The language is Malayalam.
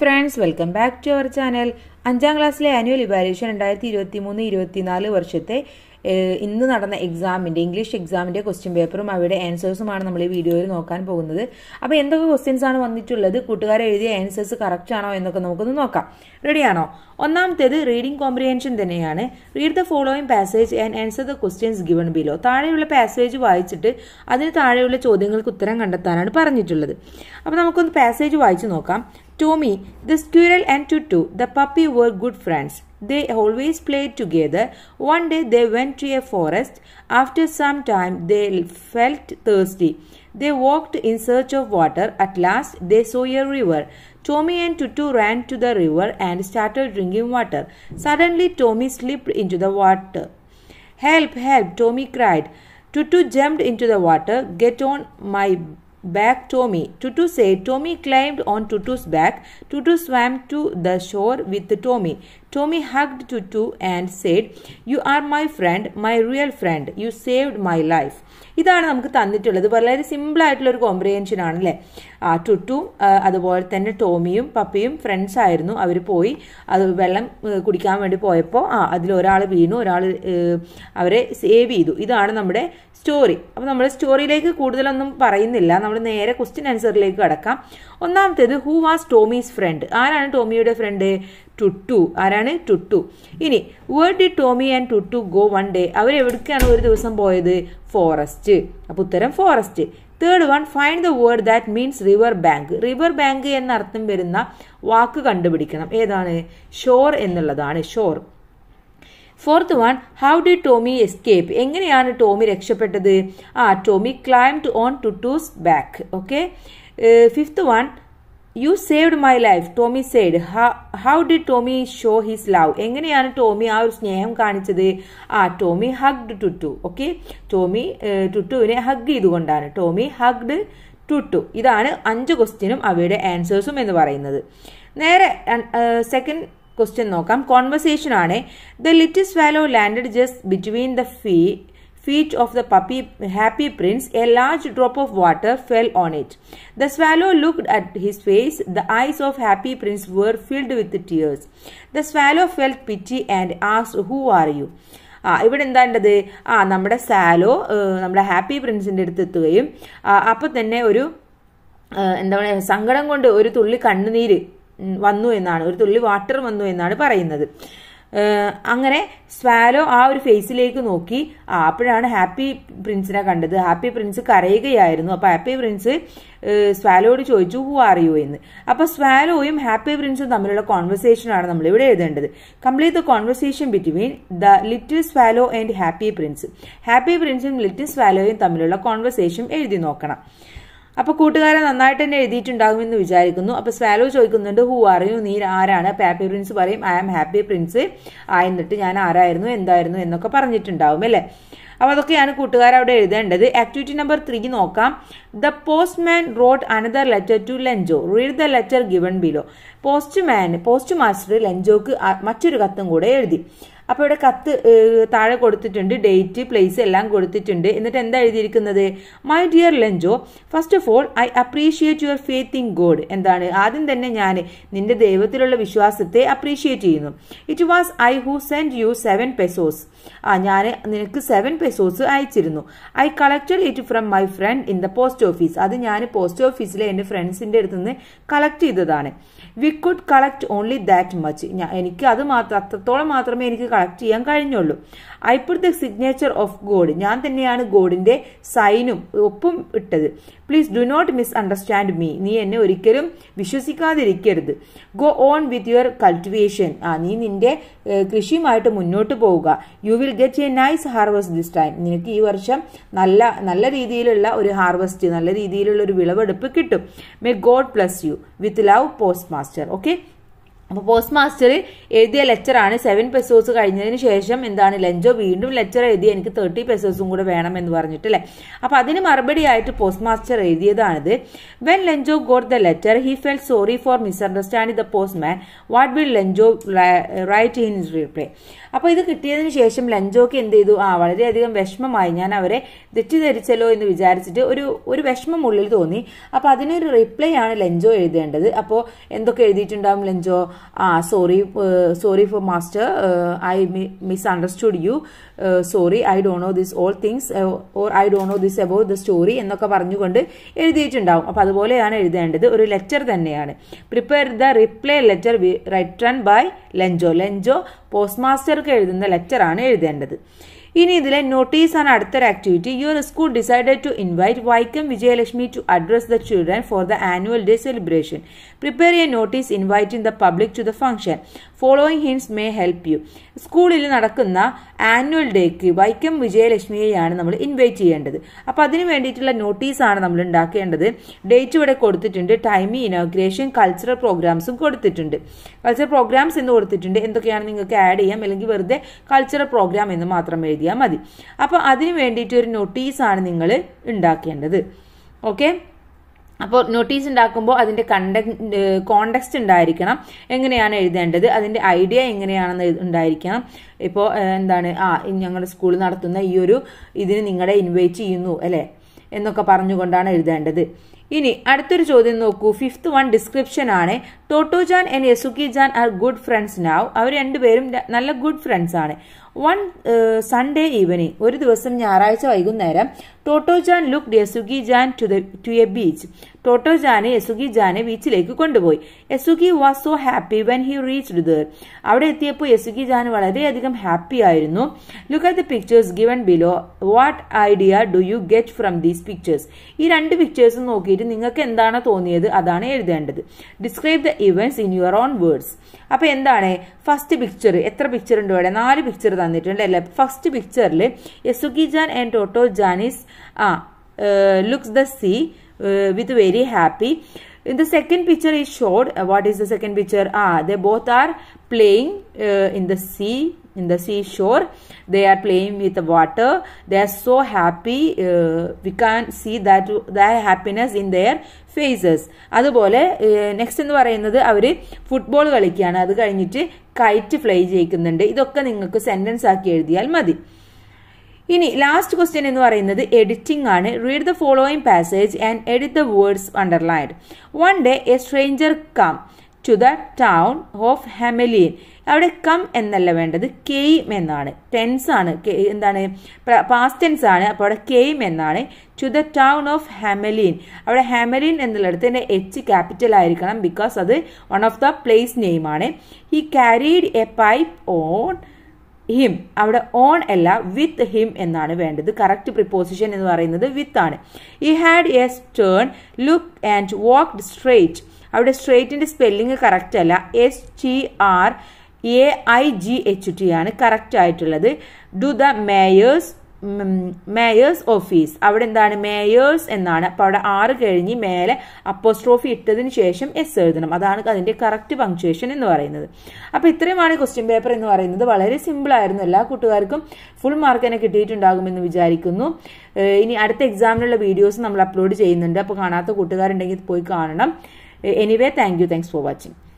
Friends welcome back to our channel അഞ്ചാം ക്ലാസ്സിലെ ആനുവൽ ഇവാലുവേഷൻ രണ്ടായിരത്തി ഇരുപത്തി മൂന്ന് നാല് വർഷത്തെ ഇന്ന് നടന്ന എക്സാമിൻ്റെ ഇംഗ്ലീഷ് എക്സാമിൻ്റെ ക്വസ്റ്റ്യൻ പേപ്പറും അവയുടെ ആൻസേഴ്സുമാണ് നമ്മൾ ഈ വീഡിയോയിൽ നോക്കാൻ പോകുന്നത് അപ്പോൾ എന്തൊക്കെ ക്വസ്റ്റ്യൻസ് ആണ് വന്നിട്ടുള്ളത് കൂട്ടുകാരെ എഴുതിയ ആൻസേഴ്സ് കറക്റ്റ് ആണോ എന്നൊക്കെ നമുക്കൊന്ന് നോക്കാം റെഡിയാണോ ഒന്നാമത്തേത് റീഡിംഗ് കോംപ്രിഹെൻഷൻ തന്നെയാണ് read the following passage and answer the questions given below താഴെയുള്ള പാസേജ് വായിച്ചിട്ട് അതിന് താഴെയുള്ള ചോദ്യങ്ങൾക്ക് ഉത്തരം കണ്ടെത്താനാണ് പറഞ്ഞിട്ടുള്ളത് അപ്പോൾ നമുക്കൊന്ന് പാസേജ് വായിച്ചു നോക്കാം Tommy, the squirrel, and Tutu, the puppy, were good friends. They always played together. One day they went to a forest. After some time, they felt thirsty. They walked in search of water. At last, they saw a river. Tommy and Tutu ran to the river and started drinking water. Suddenly, Tommy slipped into the water. Help, help, Tommy cried. Tutu jumped into the water. Get on my back Tommy. Tutu said Tommy climbed on Tutu's back. Tutu swam to the shore with Tommy. Tommy hugged Tutu and said, You are my friend, my real friend. You saved my life. ഇതാണ് നമുക്ക് തന്നിട്ടുള്ളത് വളരെ സിമ്പിൾ ആയിട്ടുള്ള ഒരു കോംപ്രിഹെൻഷൻ ആണല്ലേ ആ ടുട്ടും അതുപോലെ തന്നെ ടോമിയും പപ്പിയും ഫ്രണ്ട്സ് ആയിരുന്നു അവർ പോയി അത് വെള്ളം കുടിക്കാൻ വേണ്ടി പോയപ്പോൾ ആ അതിലൊരാൾ വീണു ഒരാൾ അവരെ സേവ് ചെയ്തു ഇതാണ് നമ്മുടെ സ്റ്റോറി അപ്പോൾ നമ്മൾ സ്റ്റോറിയിലേക്ക് കൂടുതലൊന്നും പറയുന്നില്ല നമ്മൾ നേരെ ക്വസ്റ്റ്യൻ ആൻസറിലേക്ക് കടക്കാം ഒന്നാമത്തേത് ഹൂ വാസ് ടോമീസ് ഫ്രണ്ട് ആരാണ് ടോമിയുടെ ഫ്രണ്ട് ടുട്ടു ആരാണ് ടുട്ടു ഇനി where did Tommy and Tutu go one day എവിടേക്കാണ് ഒരു ദിവസം പോയത് ഫോറസ്റ്റ് അപ്പോൾ ഉത്തരം forest third one find the word that means river bank river bank എന്നർത്ഥം വരുന്ന വാക്ക് കണ്ടുപിടിക്കണം ഏതാണ് ഷോർ എന്നുള്ളതാണ് shore fourth one how did Tommy escape എങ്ങനെയാണ് ടോമി രക്ഷപ്പെട്ടത് ആ Tommy climbed on to Tutu's back okay fifth one you saved my life Tommy said how did Tommy show his love എങ്ങനെയാണ് ടോമി ആ ഒരു സ്നേഹം കാണിച്ചത് ആ Tommy hugged Tutu okay Tommy ടുട്ടുവിനെ ഹഗ് ചെയ്തുകൊണ്ടാണ് ടോമി ഹഗ്ഡ് ടുട്ടു ഇതാണ് അഞ്ച് ക്വസ്റ്റ്യനും അവയുടെ ആൻസേഴ്സും എന്ന് പറയുന്നത് നേരെ സെക്കൻഡ് ക്വസ്റ്റ്യൻ നോക്കാം കോൺവെർസേഷൻ ആണ് the little swallow landed just between the feet feet of the puppy, happy prince, a large drop of water fell on it. The swallow looked at his face. The eyes of happy prince were filled with tears. The swallow felt pity and asked, Who are you? ആ ഇവിടെ എന്താ ഉണ്ടത് ആ നമ്മുടെ സാലോ നമ്മുടെ ഹാപ്പി പ്രിൻസിൻ്റെ അടുത്ത് എത്തുകയും അപ്പം തന്നെ ഒരു എന്താ പറയുക സങ്കടം കൊണ്ട് ഒരു തുള്ളി കണ്ണുനീര് വന്നു എന്നാണ് ഒരു തുള്ളി വാട്ടർ വന്നു എന്നാണ് പറയുന്നത് അങ്ങനെ സ്വാലോ ആ ഒരു ഫേസിലേക്ക് നോക്കി ആ അപ്പോഴാണ് ഹാപ്പി പ്രിൻസിനെ കണ്ടത് ഹാപ്പി പ്രിൻസ് കരയുകയായിരുന്നു അപ്പോൾ ഹാപ്പി പ്രിൻസ് സ്വാലോയോട് ചോദിച്ചു ഹു അറിയോ എന്ന് അപ്പോൾ സ്വാലോയും ഹാപ്പി പ്രിൻസും തമ്മിലുള്ള കോൺവെർസേഷനാണ് നമ്മൾ ഇവിടെ എഴുതേണ്ടത് complete the conversation between the little swallow and happy prince happy പ്രിൻസും ലിറ്റിൽ സ്വാലോയും തമ്മിലുള്ള കോൺവെർസേഷൻ എഴുതി നോക്കണം അപ്പോൾ കൂട്ടുകാരൻ നന്നായിട്ട് തന്നെ എഴുതിയിട്ടുണ്ടാകുമെന്ന് വിചാരിക്കുന്നു അപ്പോൾ സ്വാലോ ചോദിക്കുന്നുണ്ട് ഹൂ അറിയൂ നീ ആരാണ് ഹാപ്പി പ്രിൻസ് പറയും ഐ ആം ഹാപ്പി പ്രിൻസ് ആയിരുന്നിട്ട് ഞാൻ ആരായിരുന്നു എന്തായിരുന്നു എന്നൊക്കെ പറഞ്ഞിട്ടുണ്ടാവും അല്ലേ അപ്പോൾ അതൊക്കെയാണ് കൂട്ടുകാർ അവിടെ എഴുതേണ്ടത് ആക്ടിവിറ്റി നമ്പർ ത്രീ നോക്കാം the postman wrote another letter to Lencho read the letter given below postman post master ലെഞ്ചോക്ക് മറ്റൊരു കത്തും കൂടെ എഴുതി അപ്പോൾ ഇവിടെ കത്ത് താഴെ കൊടുത്തിട്ടുണ്ട് ഡേറ്റ് പ്ലേസ് എല്ലാം കൊടുത്തിട്ടുണ്ട് എന്നിട്ട് എന്താ എഴുതിയിരിക്കുന്നത് my dear Lencho first of all I appreciate your faith in God എന്താണ് ആദ്യം തന്നെ ഞാൻ നിന്റെ ദൈവത്തിലുള്ള വിശ്വാസത്തെ അപ്രീഷിയേറ്റ് ചെയ്യുന്നു it was I who send you seven pesos ആ ഞാൻ നിനക്ക് സെവൻ പെസോസ് അയച്ചിരുന്നു I collected it from my friend in the post office അത് ഞാൻ പോസ്റ്റ് ഓഫീസിലെ എൻ്റെ ഫ്രണ്ട്സിൻ്റെ അടുത്ത് നിന്ന് കളക്ട് ചെയ്തതാണ് we could collect only that much എനിക്ക് അത് മാത്രം അത്രത്തോളം മാത്രമേ എനിക്ക് ആക്ട് ചെയ്യാൻ കഴിഞ്ഞുള്ളൂ I put the signature of God ഞാൻ തന്നെയാണ് ഗോഡിന്റെ സൈനും ഒപ്പും ഇട്ടത് please do not misunderstand me നീ എന്നെ ഒരിക്കലും വിശ്വസിക്കാതിരിക്കരുത് go on with your cultivation ആ നീ നിന്റെ കൃഷിയുമായിട്ട് മുന്നോട്ട് പോവുക you will get a nice harvest this time നിനക്ക് ഈ വർഷം നല്ല നല്ല രീതിയിലുള്ള ഒരു ഹാർവസ്റ്റ് നല്ല രീതിയിലുള്ള ഒരു വിളവെടുപ്പ് കിട്ടും may God bless you with love post master okay അപ്പോൾ പോസ്റ്റ് മാസ്റ്റർ എഴുതിയ ലെക്ചറാണ് സെവൻ പെസോസ് കഴിഞ്ഞതിന് ശേഷം എന്താണ് ലഞ്ചോ വീണ്ടും ലെക്ചർ എഴുതി എനിക്ക് തേർട്ടി പെസോസും കൂടെ വേണം എന്ന് പറഞ്ഞിട്ട് അല്ലേ അപ്പോൾ അതിന് മറുപടി ആയിട്ട് പോസ്റ്റ് മാസ്റ്റർ എഴുതിയതാണിത് when Lencho got the letter he felt sorry for misunderstand the postman what will Lencho write in reply അപ്പോൾ ഇത് കിട്ടിയതിന് ശേഷം ലഞ്ചോക്ക് എന്ത് ചെയ്തു ആ വളരെയധികം വിഷമമായി ഞാൻ അവരെ തെറ്റിദ്ധരിച്ചല്ലോ എന്ന് വിചാരിച്ചിട്ട് ഒരു ഒരു വിഷമം ഉള്ളിൽ തോന്നി അപ്പോൾ അതിനൊരു റിപ്ലൈ ആണ് ലെഞ്ചോ എഴുതേണ്ടത് അപ്പോൾ എന്തൊക്കെ എഴുതിയിട്ടുണ്ടാവും ലെഞ്ചോ ആ sorry sorry for master I misunderstood you sorry I don't know this all things or I don't know this about the story എന്നൊക്കെ പറഞ്ഞുകൊണ്ട് എഴുതിയിട്ടുണ്ടാവും അപ്പോൾ അതുപോലെയാണ് എഴുതേണ്ടത് ഒരു ലെറ്റർ തന്നെയാണ് prepare the reply letter return by Lencho Lencho post മാസ്റ്റർക്ക് എഴുതുന്ന ലെറ്റർ ആണ് എഴുതേണ്ടത് ഇനി ഇതിലെ നോട്ടീസ് ആണ് അടുത്തൊരു activity your school decided to invite Vaikom Vijayalakshmi to address the children four the annual day celebration prepare a notice in the public to the function following hints may help you സ്കൂളിൽ നടക്കുന്ന ആനുവൽ ഡേക്ക് വൈക്കം വിജയലക്ഷ്മിയെയാണ് നമ്മൾ ഇൻവൈറ്റ് ചെയ്യേണ്ടത് അപ്പോൾ അതിന് വേണ്ടിയിട്ടുള്ള നോട്ടീസാണ് നമ്മൾ ഉണ്ടാക്കേണ്ടത് ഡേറ്റ് ഇവിടെ കൊടുത്തിട്ടുണ്ട് ടൈമി ഇനോഗ്രേഷൻ കൾച്ചറൽ പ്രോഗ്രാംസും കൊടുത്തിട്ടുണ്ട് കൾച്ചറൽ പ്രോഗ്രാംസ് എന്ന് കൊടുത്തിട്ടുണ്ട് എന്തൊക്കെയാണ് നിങ്ങൾക്ക് ആഡ് ചെയ്യാം അല്ലെങ്കിൽ വെറുതെ കൾച്ചറൽ പ്രോഗ്രാം എന്ന് മാത്രം എഴുതി എഴുതിയാൽ മതി അപ്പോൾ അതിന് വേണ്ടിയിട്ട് ഒരു നോട്ടീസാണ് നിങ്ങൾ ഉണ്ടാക്കേണ്ടത് ഓക്കെ അപ്പോൾ നോട്ടീസ് ഉണ്ടാക്കുമ്പോൾ അതിൻ്റെ കണ്ട കോണ്ടെക്സ്റ്റ് ഉണ്ടായിരിക്കണം എങ്ങനെയാണ് എഴുതേണ്ടത് അതിൻ്റെ ഐഡിയ എങ്ങനെയാണെന്ന് ഉണ്ടായിരിക്കണം ഇപ്പോൾ എന്താണ് ആ ഞങ്ങളുടെ സ്കൂളിൽ നടത്തുന്ന ഈ ഒരു ഇതിന് നിങ്ങളെ ഇൻവൈറ്റ് ചെയ്യുന്നു അല്ലേ എന്നൊക്കെ പറഞ്ഞുകൊണ്ടാണ് എഴുതേണ്ടത് ഇനി അടുത്തൊരു ചോദ്യം നോക്കൂ ഫിഫ്ത്ത് വൺ ഡിസ്ക്രിപ്ഷൻ ആണ് Totto chan and Yasuaki chan are good friends now അവർ രണ്ടുപേരും നല്ല ഗുഡ് ഫ്രണ്ട്സ് ആണ് വൺ സൺഡേ ഈവനിങ് ഒരു ദിവസം ഞായറാഴ്ച വൈകുന്നേരം Totto chan look Yasuaki chan to the to a beach ടോട്ടോ ജാനെ യസുഗി ജാനെ ബീച്ചിലേക്ക് കൊണ്ടുപോയി Yasuaki was so happy when he reached there അവിടെ എത്തിയപ്പോൾ യസുഗി ജാൻ വളരെയധികം ഹാപ്പി ആയിരുന്നു look at the pictures given below what idea do you get from these pictures ഈ രണ്ട് പിക്ചേഴ്സും നോക്കിയിട്ട് വേണ്ടിയിട്ട് നിങ്ങൾക്ക് എന്താണ് തോന്നിയത് അതാണ് എഴുതേണ്ടത് describe the events in your own words അപ്പോൾ എന്താണ് ഫസ്റ്റ് പിക്ചർ എത്ര പിക്ചർ ഉണ്ട് ഇവിടെ നാല് പിക്ചർ തന്നിട്ടുണ്ട് അല്ലെ ഫസ്റ്റ് പിക്ചറിൽ Yasuaki chan and Totto chan is ആ looks the sea with very happy in the second picture is showed what is the second picture ആ the both are playing in the sea in the seashore they are playing with the water they are so happy uh, we can see that their happiness in their faces അതുപോലെ നെക്സ്റ്റ് എന്ന് പറയുന്നത് അവർ ഫുട്ബോൾ കളിക്കുകയാണ് അത് കഴിഞ്ഞിട്ട് കൈറ്റ് ഫ്ലൈ ചെയ്യിക്കുന്നുണ്ട് ഇതൊക്കെ നിങ്ങൾക്ക് സെന്റൻസ് ആക്കി എഴുതിയാൽ മതി ഇനി ലാസ്റ്റ് ക്വസ്റ്റ്യൻ എന്ന് പറയുന്നത് എഡിറ്റിംഗ് ആണ് read the following passage and edit the words underlined one day a stranger come to the town of Hamelin അവിടെ കം എന്നല്ല വേണ്ടത് കെയിം എന്നാണ് ടെൻസ് ആണ് എന്താണ് പാസ്റ്റ് ടെൻസ് ആണ് അപ്പോൾ അവിടെ കെയിം എന്നാണ് to the town of Hamelin അവിടെ ഹെമലിൻ എന്നുള്ളിടത്ത് എൻ്റെ എച്ച് ക്യാപിറ്റൽ ആയിരിക്കണം ബിക്കോസ് അത് one of the place name ആണ് he carried a pipe on him അവിടെ ഓൺ അല്ല വിത്ത് ഹിം എന്നാണ് വേണ്ടത് കറക്റ്റ് പ്രിപ്പോസിഷൻ എന്ന് പറയുന്നത് വിത്ത് ആണ് he had a stern look and walked straight അവിടെ സ്ട്രേറ്റിൻ്റെ സ്പെല്ലിംഗ് കറക്റ്റ് അല്ല S T R A I G H T ആണ് കറക്റ്റ് ആയിട്ടുള്ളത് to the mayor's mayor's office അവിടെ എന്താണ് മേയേഴ്സ് എന്നാണ് അപ്പോൾ അവിടെ ആറ് കഴിഞ്ഞ് മേലെ അപ്പോസ്ട്രോഫി ഇട്ടതിന് ശേഷം എസ് എഴുതണം അതാണ് അതിൻ്റെ കറക്റ്റ് പങ്ക്ച്വേഷൻ എന്ന് പറയുന്നത് അപ്പോൾ ഇത്രയുമാണ് ക്വസ്റ്റ്യൻ പേപ്പർ എന്ന് പറയുന്നത് വളരെ സിമ്പിൾ എല്ലാ കൂട്ടുകാർക്കും ഫുൾ മാർക്ക് തന്നെ കിട്ടിയിട്ടുണ്ടാകുമെന്ന് വിചാരിക്കുന്നു ഇനി അടുത്ത എക്സാമിനുള്ള വീഡിയോസ് നമ്മൾ അപ്ലോഡ് ചെയ്യുന്നുണ്ട് അപ്പോൾ കാണാത്ത കൂട്ടുകാരുണ്ടെങ്കിൽ പോയി കാണണം Anyway, thank you. Thanks for watching.